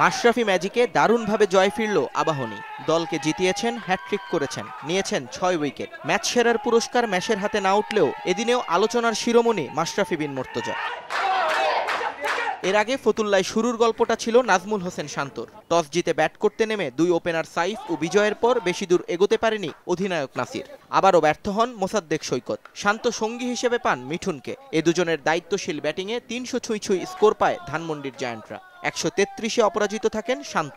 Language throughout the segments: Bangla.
মাশরাফি ম্যাজিকে দারুণভাবে জয় ফিরল আবাহনী দলকে জিতিয়েছেন হ্যাট্রিক করেছেন নিয়েছেন ছয় উইকেট ম্যাচ সেরার পুরস্কার ম্যাচের হাতে না উঠলেও এদিনেও আলোচনার শিরোমণি মাশরাফি বিন মোর্তজা এর আগে ফতুল্লায় শুরুর গল্পটা ছিল নাজমুল হোসেন শান্তর টস জিতে ব্যাট করতে নেমে দুই ওপেনার সাইফ ও বিজয়ের পর বেশি দূর এগোতে পারেনি অধিনায়ক নাসির আবারও ব্যর্থ হন মোসাদ্দেক সৈকত শান্ত সঙ্গী হিসেবে পান মিঠুনকে এ দুজনের দায়িত্বশীল ব্যাটিংয়ে তিনশো ছুঁই ছুঁই স্কোর পায় ধানমন্ডির জায়ান্টরা একশো তেত্রিশে অপরাজিত থাকেন শান্ত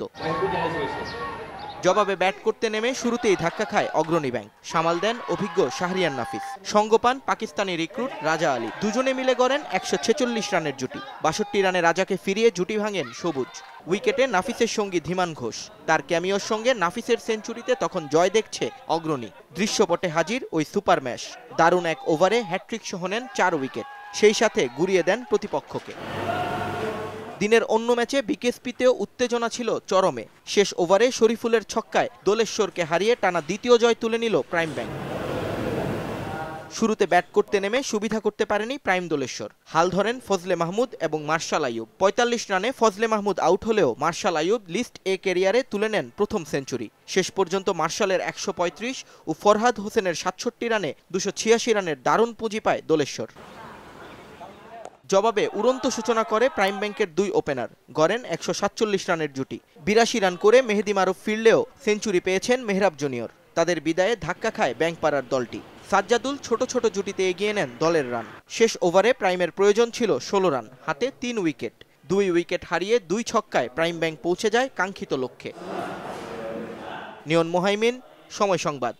জবাবে ব্যাট করতে নেমে শুরুতেই ধাক্কা খায় অগ্রণী ব্যাংক সামাল দেন অভিজ্ঞ শাহরিয়ান নাফিস সঙ্গ পান পাকিস্তানি রিক্রুট রাজা আলী দুজনে মিলে গড়েন একশো ছেচল্লিশ রানের জুটি বাষট্টি রানে রাজাকে ফিরিয়ে জুটি ভাঙেন সবুজ উইকেটে নাফিসের সঙ্গী ধীমান ঘোষ তার ক্যামিওর সঙ্গে নাফিসের সেঞ্চুরিতে তখন জয় দেখছে অগ্রণী দৃশ্যপটে হাজির ওই সুপার ম্যাশ দারুণ এক ওভারে হ্যাট্রিক সহ নেন চার উইকেট সেই সাথে গুড়িয়ে দেন প্রতিপক্ষকে দিনের অন্য ম্যাচে বিকেএসপিতেও উত্তেজনা ছিল চরমে শেষ ওভারে শরীফুলের ছক্কায় দোলেশ্বরকে হারিয়ে টানা দ্বিতীয় জয় তুলে নিল প্রাইম ব্যাংক শুরুতে ব্যাট করতে নেমে সুবিধা করতে পারেনি প্রাইম দোলেশ্বর হাল ধরেন ফজলে মাহমুদ এবং মার্শাল আয়ুব পঁয়তাল্লিশ রানে ফজলে মাহমুদ আউট হলেও মার্শাল আয়ুব লিস্ট এ কেরিয়ারে তুলে নেন প্রথম সেঞ্চুরি শেষ পর্যন্ত মার্শালের একশো ও ফরহাদ হোসেনের সাতষট্টি রানে দুশো রানের দারুণ পুঁজি পায় দোলেশ্বর জবাবে উড়ন্ত সূচনা করে প্রাইম ব্যাংকের দুই ওপেনার গড়েন একশো সাতচল্লিশ রানের জুটি বিরাশি রান করে মেহেদি মারুফ ফিরলেও সেঞ্চুরি পেয়েছেন মেহরাব জুনিয়র তাদের বিদায়ে ধাক্কা খায় ব্যাংক পাড়ার দলটি সাজ্জাদুল ছোট ছোট জুটিতে এগিয়ে নেন দলের রান শেষ ওভারে প্রাইমের প্রয়োজন ছিল ষোলো রান হাতে তিন উইকেট দুই উইকেট হারিয়ে দুই ছক্কায় প্রাইম ব্যাংক পৌঁছে যায় কাঙ্ক্ষিত লক্ষ্যে নিয়ন মোহাইমিন সময় সংবাদ